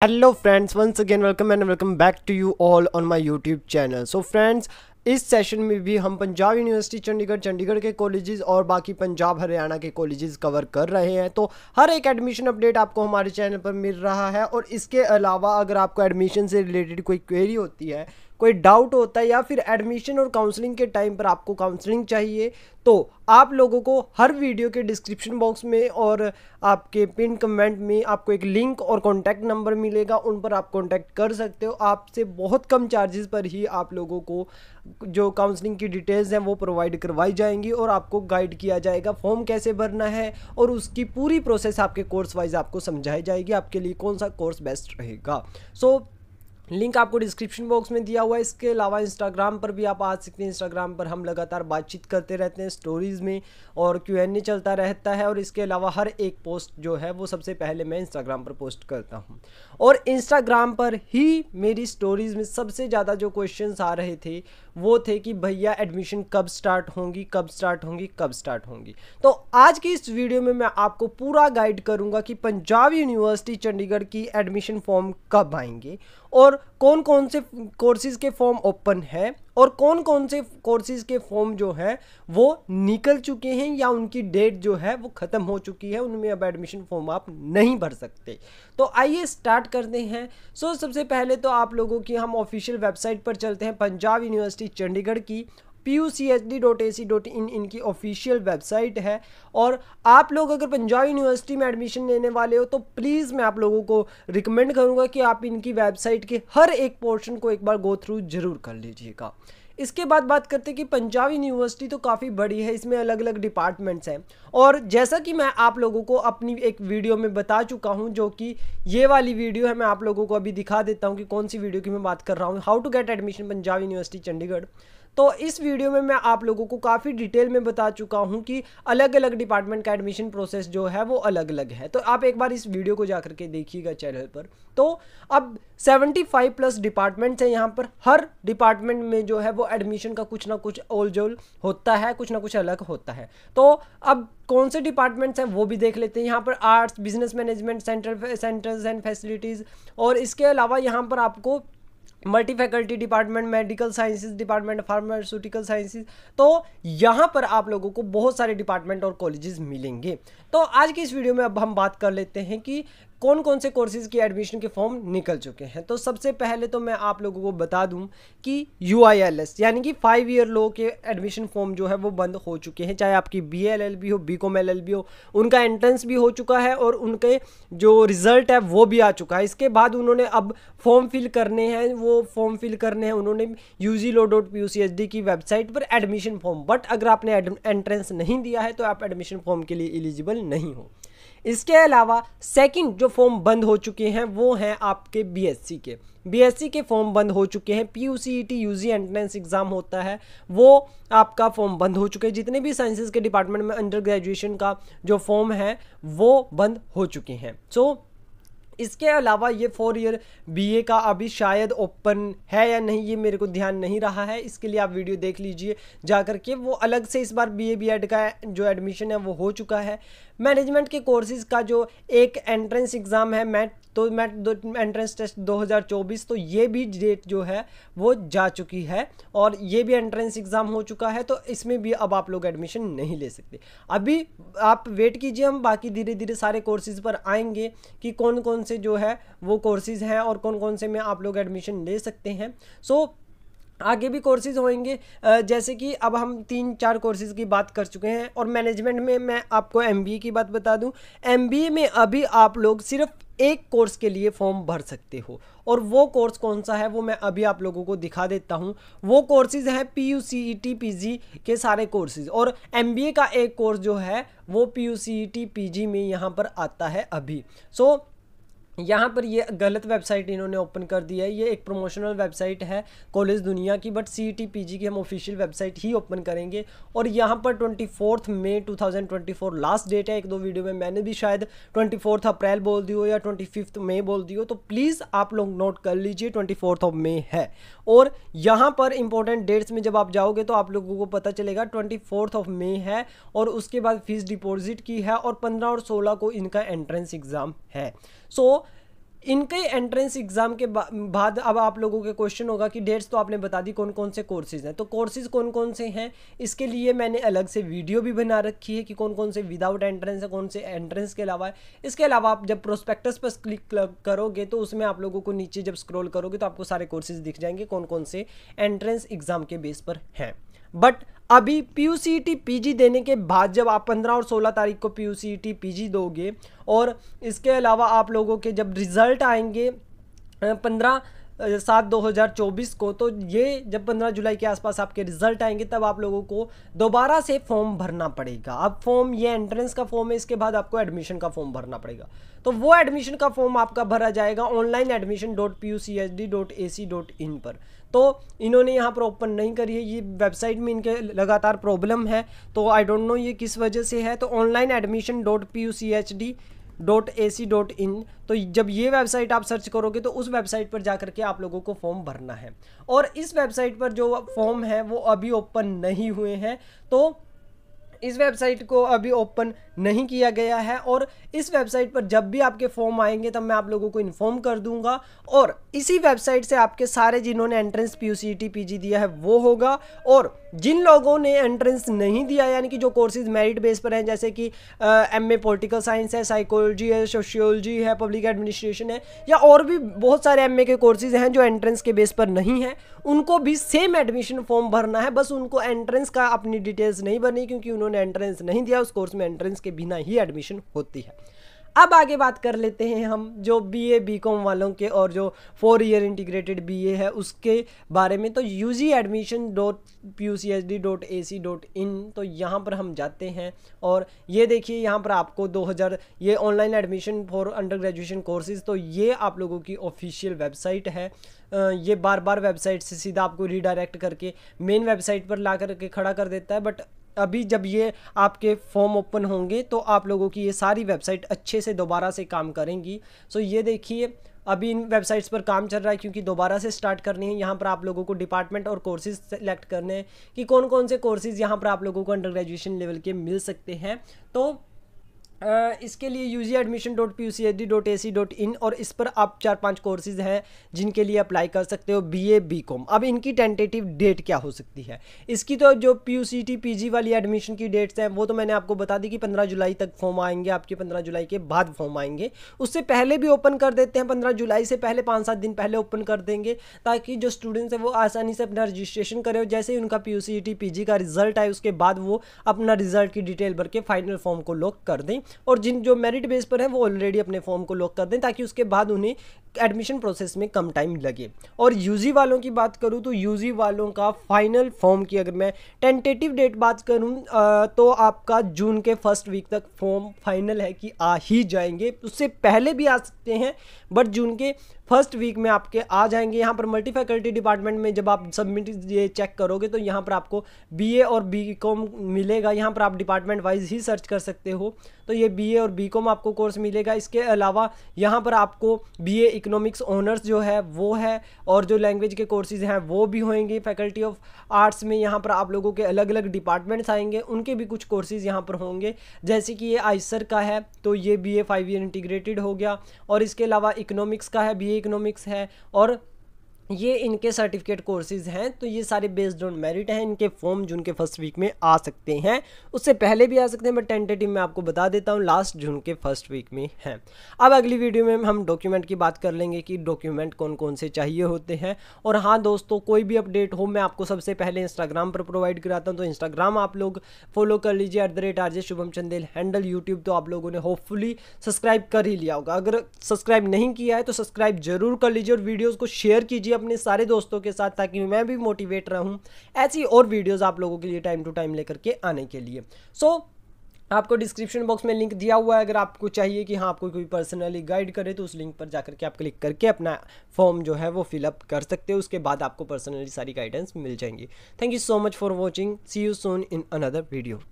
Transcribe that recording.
hello friends once again welcome and welcome back to you all on my youtube channel so friends इस session में भी हम Punjab university Chandigarh Chandigarh के colleges और बाकी पंजाब हरियाणा के कॉलेजेस कवर कर रहे हैं तो हर एक एडमिशन अपडेट आपको हमारे चैनल पर मिल रहा है और इसके अलावा अगर आपको एडमिशन से रिलेटेड कोई क्वेरी होती है कोई डाउट होता है या फिर एडमिशन और काउंसलिंग के टाइम पर आपको काउंसलिंग चाहिए तो आप लोगों को हर वीडियो के डिस्क्रिप्शन बॉक्स में और आपके पिन कमेंट में आपको एक लिंक और कॉन्टैक्ट नंबर मिलेगा उन पर आप कॉन्टैक्ट कर सकते हो आपसे बहुत कम चार्जेस पर ही आप लोगों को जो काउंसलिंग की डिटेल्स हैं वो प्रोवाइड करवाई जाएंगी और आपको गाइड किया जाएगा फॉर्म कैसे भरना है और उसकी पूरी प्रोसेस आपके कोर्स वाइज आपको समझाई जाएगी आपके लिए कौन सा कोर्स बेस्ट रहेगा सो so, लिंक आपको डिस्क्रिप्शन बॉक्स में दिया हुआ है इसके अलावा इंस्टाग्राम पर भी आप आ सकते हैं इंस्टाग्राम पर हम लगातार बातचीत करते रहते हैं स्टोरीज़ में और क्यू एन ए चलता रहता है और इसके अलावा हर एक पोस्ट जो है वो सबसे पहले मैं इंस्टाग्राम पर पोस्ट करता हूँ और इंस्टाग्राम पर ही मेरी स्टोरीज़ में सबसे ज़्यादा जो क्वेश्चन आ रहे थे वो थे कि भैया एडमिशन कब स्टार्ट होंगी कब स्टार्ट होंगी कब स्टार्ट होंगी तो आज की इस वीडियो में मैं आपको पूरा गाइड करूंगा कि पंजाब यूनिवर्सिटी चंडीगढ़ की एडमिशन फॉर्म कब आएंगे और कौन कौन से कोर्सेज़ के फॉर्म ओपन है और कौन कौन से कोर्सेज के फॉर्म जो है वो निकल चुके हैं या उनकी डेट जो है वो ख़त्म हो चुकी है उनमें अब एडमिशन फॉर्म आप नहीं भर सकते तो आइए स्टार्ट करते हैं सो सबसे पहले तो आप लोगों की हम ऑफिशियल वेबसाइट पर चलते हैं पंजाब यूनिवर्सिटी चंडीगढ़ की P U C H D dot A C dot in इनकी ऑफिशियल वेबसाइट है और आप लोग अगर पंजाब यूनिवर्सिटी में एडमिशन लेने वाले हो तो प्लीज़ मैं आप लोगों को रिकमेंड करूँगा कि आप इनकी वेबसाइट के हर एक पोर्शन को एक बार गो थ्रू ज़रूर कर लीजिएगा इसके बाद बात करते हैं कि पंजाब यूनिवर्सिटी तो काफ़ी बड़ी है इसमें अलग अलग डिपार्टमेंट्स हैं और जैसा कि मैं आप लोगों को अपनी एक वीडियो में बता चुका हूं जो कि ये वाली वीडियो है मैं आप लोगों को अभी दिखा देता हूं कि कौन सी वीडियो की मैं बात कर रहा हूं how to get admission Punjab university Chandigarh तो इस वीडियो में मैं आप लोगों को काफ़ी डिटेल में बता चुका हूँ कि अलग अलग डिपार्टमेंट का एडमिशन प्रोसेस जो है वो अलग अलग है तो आप एक बार इस वीडियो को जा करके देखिएगा चैनल पर तो अब 75 प्लस डिपार्टमेंट्स हैं यहाँ पर हर डिपार्टमेंट में जो है वो एडमिशन का कुछ ना कुछ ओल जोल होता है कुछ ना कुछ अलग होता है तो अब कौन से डिपार्टमेंट्स हैं वो भी देख लेते हैं यहाँ पर arts business management centre centres and facilities और इसके अलावा यहाँ पर आपको multi faculty department medical sciences department pharmaceutical sciences तो यहाँ पर आप लोगों को बहुत सारे डिपार्टमेंट और कॉलेजेस मिलेंगे तो आज की इस वीडियो में अब हम बात कर लेते हैं कि कौन कौन से कोर्सेज की एडमिशन के फॉर्म निकल चुके हैं तो सबसे पहले तो मैं आप लोगों को बता दूं कि यू यानी कि फाइव ईयर लो के एडमिशन फॉर्म जो है वो बंद हो चुके हैं चाहे आपकी बी एल एल बी हो B com L L B हो उनका एंट्रेंस भी हो चुका है और उनके जो रिज़ल्ट है वो भी आ चुका है इसके बाद उन्होंने अब फॉर्म फिल करने हैं वो फॉर्म फिल करने हैं उन्होंने यू जी लो dot P U C H D की वेबसाइट पर एडमिशन फॉर्म बट अगर आपने एंट्रेंस नहीं दिया है तो आप एडमिशन फॉर्म के लिए एलिजिबल नहीं हो इसके अलावा सेकंड जो फॉर्म बंद हो चुके हैं वो हैं आपके बीएससी के बीएससी के फॉर्म बंद हो चुके हैं P U C T U entrance exam होता है वो आपका फॉर्म बंद हो चुके हैं जितने भी साइंसेज के डिपार्टमेंट में अंडर ग्रेजुएशन का जो फॉर्म है वो बंद हो चुके हैं सो so, इसके अलावा ये फोर ईयर बीए का अभी शायद ओपन है या नहीं ये मेरे को ध्यान नहीं रहा है इसके लिए आप वीडियो देख लीजिए जा के वो अलग से इस बार बी ए बी एड का जो एडमिशन है वो हो चुका है मैनेजमेंट के कोर्सेज़ का जो एक एंट्रेंस एग्ज़ाम है मैट तो मैट एंट्रेंस टेस्ट 2024 तो ये भी डेट जो है वो जा चुकी है और ये भी एंट्रेंस एग्ज़ाम हो चुका है तो इसमें भी अब आप लोग एडमिशन नहीं ले सकते अभी आप वेट कीजिए हम बाकी धीरे धीरे सारे कोर्सेज़ पर आएंगे कि कौन कौन से जो है वो कोर्सेज़ हैं और कौन कौन से में आप लोग एडमिशन ले सकते हैं सो so, आगे भी कोर्सेज होंगे जैसे कि अब हम तीन चार कोर्सेज की बात कर चुके हैं और मैनेजमेंट में मैं आपको एमबीए की बात बता दूं एमबीए में अभी आप लोग सिर्फ एक कोर्स के लिए फॉर्म भर सकते हो और वो कोर्स कौन सा है वो मैं अभी आप लोगों को दिखा देता हूँ वो कोर्सेज हैं P U C E T P G के सारे कोर्सेज और एम बी ए का एक कोर्स जो है वो P U C E T P G में यहाँ पर आता है अभी सो so, यहाँ पर ये गलत वेबसाइट इन्होंने ओपन कर दी है ये एक प्रमोशनल वेबसाइट है कॉलेज दुनिया की but C T P G की हम ऑफिशियल वेबसाइट ही ओपन करेंगे और यहाँ पर twenty fourth May two thousand twenty four last date है एक दो वीडियो में मैंने भी शायद ट्वेंटी फोर्थ अप्रैल बोल दी हो या ट्वेंटी फिफ्थ मे बोल दी हो तो प्लीज़ आप लोग नोट कर लीजिए ट्वेंटी फोर्थ ऑफ मे है और यहाँ पर इंपॉर्टेंट डेट्स में जब आप जाओगे तो आप लोगों को पता चलेगा ट्वेंटी फोर्थ ऑफ मे है और उसके बाद फीस डिपॉजिट की है और पंद्रह और सोलह को इनका एंट्रेंस एग्ज़ाम है सो so, इनके एंट्रेंस एग्ज़ाम के बाद अब आप लोगों के क्वेश्चन होगा कि डेट्स तो आपने बता दी कौन कौन से कोर्सेज़ हैं तो कोर्सेज़ कौन कौन से हैं इसके लिए मैंने अलग से वीडियो भी बना रखी है कि कौन कौन से विदाउट एंट्रेंस है कौन से एंट्रेंस के अलावा है इसके अलावा आप जब प्रोस्पेक्टस पर क्लिक करोगे तो उसमें आप लोगों को नीचे जब स्क्रोल करोगे तो आपको सारे कोर्सेज़ दिख जाएंगे कौन कौन से एंट्रेंस एग्ज़ाम के बेस पर हैं बट अभी P U C T P G देने के बाद जब आप पंद्रह और सोलह तारीख को P U C T P G दोगे और इसके अलावा आप लोगों के जब रिज़ल्ट आएंगे पंद्रह सात दो हज़ार चौबीस को तो ये जब पंद्रह जुलाई के आसपास आपके रिजल्ट आएंगे तब आप लोगों को दोबारा से फॉर्म भरना पड़ेगा अब फॉर्म ये एंट्रेंस का फॉर्म है इसके बाद आपको एडमिशन का फॉर्म भरना पड़ेगा तो वो एडमिशन का फॉर्म आपका भरा जाएगा online admission dot P U C H D dot A C dot in पर तो इन्होंने यहाँ पर ओपन नहीं करी है ये वेबसाइट में इनके लगातार प्रॉब्लम है तो आई डोंट नो ये किस वजह से है तो online admission dot P U C H D dot A C dot in तो जब ये वेबसाइट आप सर्च करोगे तो उस वेबसाइट पर जा करके आप लोगों को फॉर्म भरना है और इस वेबसाइट पर जो फॉर्म है वो अभी ओपन नहीं हुए हैं तो इस वेबसाइट को अभी ओपन नहीं किया गया है और इस वेबसाइट पर जब भी आपके फॉर्म आएंगे तब मैं आप लोगों को इन्फॉर्म कर दूंगा और इसी वेबसाइट से आपके सारे जिन्होंने एंट्रेंस पी पीजी दिया है वो होगा और जिन लोगों ने एंट्रेंस नहीं दिया यानी कि जो कोर्सेज मेरिट बेस पर हैं जैसे कि एम ए पोलिटिकल साइंस है साइकोलॉजी है सोशियोलॉजी है पब्लिक एडमिनिस्ट्रेशन है या और भी बहुत सारे एम के कोर्सेज हैं जो एंट्रेंस के बेस पर नहीं है उनको भी सेम एडमिशन फॉर्म भरना है बस उनको एंट्रेंस का अपनी डिटेल्स नहीं भरनी क्योंकि उन्होंने जिन्होंने एंट्रेंस नहीं दिया उस कोर्स में एंट्रेंस के बिना ही एडमिशन होती है अब आगे बात कर लेते हैं हम जो बी ए बी कॉम वालों के और जो four year integrated B A है उसके बारे में तो U G admission dot U C H D dot A C dot in तो यहाँ पर हम जाते हैं और ये देखिए यहाँ पर आपको दो हज़ार ये online admission for undergraduation courses तो ये आप लोगों की ऑफिशियल वेबसाइट है ये बार बार वेबसाइट से सीधा आपको रीडायरेक्ट करके मेन वेबसाइट पर ला करके खड़ा कर देता है बट अभी जब ये आपके फॉर्म ओपन होंगे तो आप लोगों की ये सारी वेबसाइट अच्छे से दोबारा से काम करेंगी सो ये देखिए अभी इन वेबसाइट्स पर काम चल रहा है क्योंकि दोबारा से स्टार्ट करनी है यहाँ पर आप लोगों को डिपार्टमेंट और कोर्सेज सेलेक्ट करने हैं कि कौन कौन से कोर्सेज यहाँ पर आप लोगों को अंडर ग्रेजुएशन लेवल के मिल सकते हैं तो इसके लिए U G admission dot P U C D dot A C dot in और इस पर आप चार पांच कोर्सेज हैं जिनके लिए अप्लाई कर सकते हो बी ए बी कॉम अब इनकी टेंटेटिव डेट क्या हो सकती है इसकी तो जो P U C T P G वाली एडमिशन की डेट्स हैं वो तो मैंने आपको बता दी कि पंद्रह जुलाई तक फॉर्म आएंगे आपके पंद्रह जुलाई के बाद फॉर्म आएंगे उससे पहले भी ओपन कर देते हैं पंद्रह जुलाई से पहले पाँच सात दिन पहले ओपन कर देंगे ताकि जो स्टूडेंट्स हैं वो आसानी से अपना रजिस्ट्रेशन करें जैसे ही उनका P U C T P G का रिजल्ट आए उसके बाद वो अपना रिजल्ट की डिटेल भर के फाइनल फॉर्म को लॉक कर दें और जिन जो मेरिट बेस पर हैं वो ऑलरेडी अपने फॉर्म को लॉक कर दें ताकि उसके बाद उन्हें एडमिशन प्रोसेस में कम टाइम लगे और यूजी वालों की बात करूँ तो यूजी वालों का फाइनल फॉर्म की अगर मैं टेंटेटिव डेट बात करूँ तो आपका जून के फर्स्ट वीक तक फॉर्म फाइनल है कि आ ही जाएंगे उससे पहले भी आ सकते हैं बट जून के फर्स्ट वीक में आपके आ जाएंगे यहाँ पर मल्टी फैकल्टी डिपार्टमेंट में जब आप सबमिट ये चेक करोगे तो यहाँ पर आपको बीए और बीकॉम मिलेगा यहाँ पर आप डिपार्टमेंट वाइज ही सर्च कर सकते हो तो ये बीए और बीकॉम आपको कोर्स मिलेगा इसके अलावा यहाँ पर आपको बीए इकोनॉमिक्स ऑनर्स जो है वो है और जो लैंग्वेज के कोर्सेज हैं वो भी होंगे फैकल्टी ऑफ आर्ट्स में यहाँ पर आप लोगों के अलग अलग डिपार्टमेंट्स आएंगे उनके भी कुछ कोर्सेज यहाँ पर होंगे जैसे कि ये आइसर का है तो ये B A five year integrated हो गया और इसके अलावा इकोनॉमिक्स का है बी ए इकोनॉमिक्स है और ये इनके सर्टिफिकेट कोर्सेज हैं तो ये सारे बेस्ड ऑन मेरिट हैं इनके फॉर्म जून के फर्स्ट वीक में आ सकते हैं उससे पहले भी आ सकते हैं बट टेंटेटिव मैं आपको बता देता हूँ लास्ट जून के फर्स्ट वीक में हैं अब अगली वीडियो में हम डॉक्यूमेंट की बात कर लेंगे कि डॉक्यूमेंट कौन कौन से चाहिए होते हैं और हाँ दोस्तों कोई भी अपडेट हो मैं आपको सबसे पहले इंस्टाग्राम पर प्रोवाइड कराता हूँ तो इंस्टाग्राम आप लोग फॉलो कर लीजिए at the rate R J Shubham Chandel handle YouTube तो आप लोगों ने होपफुली सब्सक्राइब कर ही लिया होगा अगर सब्सक्राइब नहीं किया है तो सब्सक्राइब जरूर कर लीजिए और वीडियोज़ को शेयर कीजिए अपने सारे दोस्तों के साथ ताकि मैं भी मोटिवेट रहूँ ऐसी और वीडियोज़ आप लोगों के लिए टाइम टू टाइम लेकर के आने के लिए सो so, आपको डिस्क्रिप्शन बॉक्स में लिंक दिया हुआ है अगर आपको चाहिए कि हाँ आपको कोई पर्सनली गाइड करे तो उस लिंक पर जाकर के आप क्लिक करके अपना फॉर्म जो है वो फिलअप कर सकते हो उसके बाद आपको पर्सनली सारी गाइडेंस मिल जाएंगी thank you so much for watching see you soon in another video